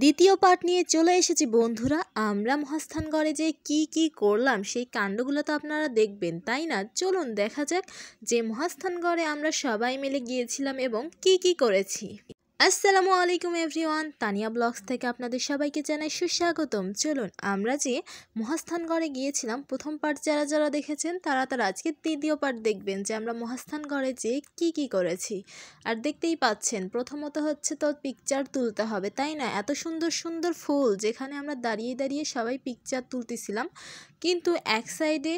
দ্বিতীয় পার্ট নিয়ে চলে এসেছি বন্ধুরা আমরা মহাস্থানগড়ে যে কি কি করলাম সেই কাণ্ডগুলো তো আপনারা দেখবেন তাই না চলুন দেখা যাক যে মহাস্থানগড়ে আমরা সবাই মিলে গিয়েছিলাম এবং কি কি করেছি আসসালামু আলাইকুম এভরিওয়ান তানিয়া ব্লগস থেকে আপনাদের সবাইকে জানাই সুস্বাগতম চলুন আমরা যে মহাস্থানগড়ে গিয়েছিলাম প্রথম পার্ট যারা যারা দেখেছেন তারা তারা আজকে তৃতীয় পার্ট দেখবেন যে আমরা মহাস্থানগড়ে যে কি কি করেছি আর দেখতেই পাচ্ছেন প্রথমত হচ্ছে তো পিকচার তুলতে হবে তাই না এত সুন্দর সুন্দর ফুল যেখানে আমরা দাঁড়িয়ে দাঁড়িয়ে সবাই পিকচার তুলতেছিলাম কিন্তু এক সাইডে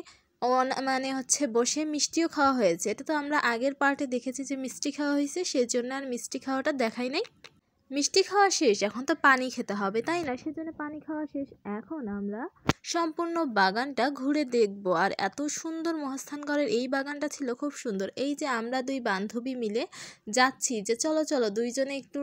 মানে হচ্ছে বসে মিষ্টিও খাওয়া হয়েছে এটা তো আমরা আগের পার্টে দেখেছি যে মিষ্টি খাওয়া হয়েছে সেজন্য আর মিষ্টি খাওয়াটা দেখাই নাই মিষ্টি খাওয়া শেষ এখন তো পানি খেতে হবে তাই না সেজন্য পানি খাওয়া শেষ এখন আমরা সম্পূর্ণ বাগানটা ঘুরে দেখব আর এত সুন্দর মহাস্থানগড়ের এই বাগানটা ছিল খুব সুন্দর এই যে আমরা দুই বান্ধবী মিলে যাচ্ছি যে চলো চলো দুইজনে একটু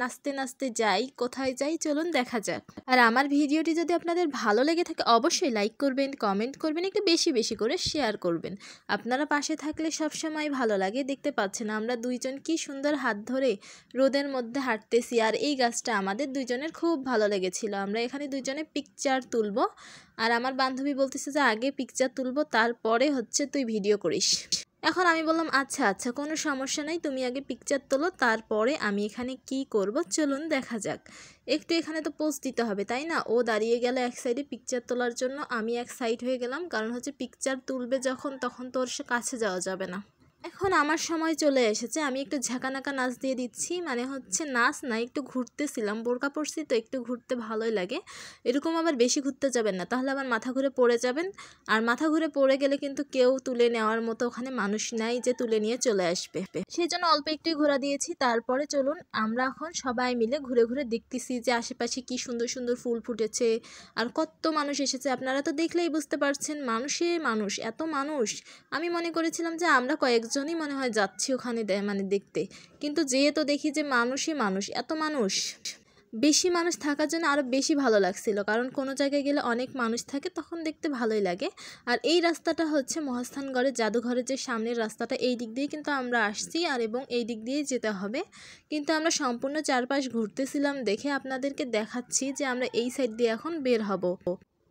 নাচতে নাচতে যাই কোথায় যাই চলুন দেখা যাক আর আমার ভিডিওটি যদি আপনাদের ভালো লেগে থাকে অবশ্যই লাইক করবেন কমেন্ট করবেন একটু বেশি বেশি করে শেয়ার করবেন আপনারা পাশে থাকলে সবসময় ভালো লাগে দেখতে পাচ্ছেন আমরা দুইজন কি সুন্দর হাত ধরে রোদের মধ্যে হাঁটতে দিছি আর এই গাছটা আমাদের দুজনের খুব ভালো লেগেছিল আমরা এখানে দুজনে পিকচার তুলব আর আমার বান্ধবী বলতেছে যে আগে পিকচার তুলব তারপরে হচ্ছে তুই ভিডিও করিস এখন আমি বললাম আচ্ছা আচ্ছা কোনো সমস্যা নাই তুমি আগে পিকচার তোলো তারপরে আমি এখানে কি করব চলুন দেখা যাক একটু এখানে তো পোস্ট দিতে হবে তাই না ও দাঁড়িয়ে গেল এক সাইডে পিকচার তোলার জন্য আমি এক সাইড হয়ে গেলাম কারণ হচ্ছে পিকচার তুলবে যখন তখন তোর সে কাছে যাওয়া যাবে না এখন আমার সময় চলে এসেছে আমি একটু ঝাঁকানাকা নাচ দিয়ে দিচ্ছি মানে হচ্ছে নাচ না একটু ঘুরতেছিলাম বোরকা পড়ছি তো একটু ঘুরতে ভালোই লাগে এরকম আবার বেশি ঘুরতে যাবেন না তাহলে আবার মাথা ঘুরে পড়ে যাবেন আর মাথা ঘুরে পড়ে গেলে কিন্তু কেউ তুলে নেওয়ার মতো ওখানে মানুষ নাই যে তুলে নিয়ে চলে আসবে সেই জন্য অল্প একটু ঘোরা দিয়েছি তারপরে চলুন আমরা এখন সবাই মিলে ঘুরে ঘুরে দেখতেছি যে আশেপাশে কি সুন্দর সুন্দর ফুল ফুটেছে আর কত মানুষ এসেছে আপনারা তো দেখলেই বুঝতে পারছেন মানুষে মানুষ এত মানুষ আমি মনে করেছিলাম যে আমরা কয়েকজন পাঁচজনই মনে হয় যাচ্ছি ওখানে মানে দেখতে কিন্তু যেহেতু দেখি যে মানুষই মানুষ এত মানুষ বেশি মানুষ থাকার জন্য আরও বেশি ভালো লাগছিল কারণ কোনো জায়গায় গেলে অনেক মানুষ থাকে তখন দেখতে ভালোই লাগে আর এই রাস্তাটা হচ্ছে মহাস্থানগড়ের জাদুঘরের যে সামনের রাস্তাটা এই দিক দিয়ে কিন্তু আমরা আসছি আর এবং এই দিক দিয়ে যেতে হবে কিন্তু আমরা সম্পূর্ণ চারপাশ ঘুরতেছিলাম দেখে আপনাদেরকে দেখাচ্ছি যে আমরা এই সাইড দিয়ে এখন বের হব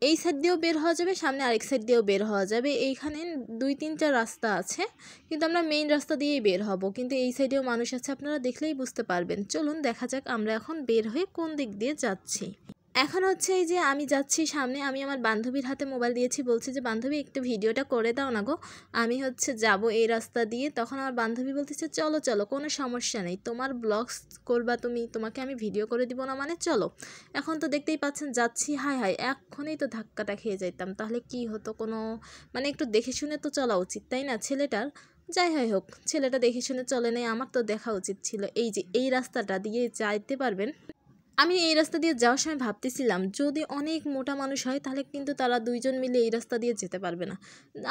এই সাইড দিয়েও বের হওয়া যাবে সামনে আরেক সাইড দিয়েও বের হওয়া যাবে এইখানে দুই তিনটা রাস্তা আছে কিন্তু আমরা মেইন রাস্তা দিয়েই বের হব কিন্তু এই সাইডেও মানুষ আছে আপনারা দেখলেই বুঝতে পারবেন চলুন দেখা যাক আমরা এখন বের হয়ে কোন দিক দিয়ে যাচ্ছি এখন হচ্ছে এই যে আমি যাচ্ছি সামনে আমি আমার বান্ধবীর হাতে মোবাইল দিয়েছি বলছি যে বান্ধবী একটু ভিডিওটা করে দাও না গো আমি হচ্ছে যাব এই রাস্তা দিয়ে তখন আমার বান্ধবী বলতেছে চলো চলো কোনো সমস্যা নেই তোমার ব্লগস করবা তুমি তোমাকে আমি ভিডিও করে দিব না মানে চলো এখন তো দেখতেই পাচ্ছেন যাচ্ছি হাই হাই এখনই তো ধাক্কাটা খেয়ে যাইতাম তাহলে কি হতো কোনো মানে একটু দেখে শুনে তো চলা উচিত তাই না ছেলেটার যাই হয় হোক ছেলেটা দেখে শুনে চলে নেই আমার তো দেখা উচিত ছিল এই যে এই রাস্তাটা দিয়ে যাইতে পারবেন আমি এই রাস্তা দিয়ে যাওয়ার সময় ভাবতেছিলাম যদি অনেক মোটা মানুষ হয় তাহলে কিন্তু তারা দুইজন মিলে এই রাস্তা দিয়ে যেতে পারবে না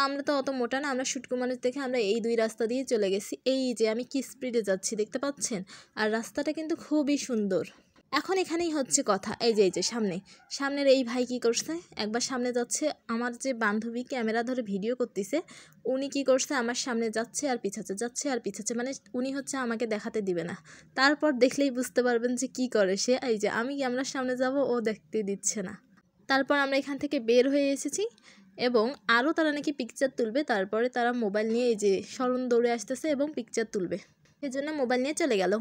আমরা তো অত মোটা না আমরা শুটকু মানুষ দেখে আমরা এই দুই রাস্তা দিয়ে চলে গেছি এই যে আমি কি স্পিডে যাচ্ছি দেখতে পাচ্ছেন আর রাস্তাটা কিন্তু খুবই সুন্দর এখন এখানেই হচ্ছে কথা এই যে এই যে সামনে সামনের এই ভাই কি করছে একবার সামনে যাচ্ছে আমার যে বান্ধবী ক্যামেরা ধরে ভিডিও করতেছে উনি কি করছে আমার সামনে যাচ্ছে আর পিছাচ্ছে যাচ্ছে আর পিছাচ্ছে মানে উনি হচ্ছে আমাকে দেখাতে দিবে না তারপর দেখলেই বুঝতে পারবেন যে কি করে সে এই যে আমি ক্যামেরার সামনে যাব ও দেখতে দিচ্ছে না তারপর আমরা এখান থেকে বের হয়ে এসেছি এবং আরও তারা নাকি পিকচার তুলবে তারপরে তারা মোবাইল নিয়ে এই যে স্মরণ দৌড়ে আসতেছে এবং পিকচার তুলবে এজন্য মোবাইল নিয়ে চলে গেল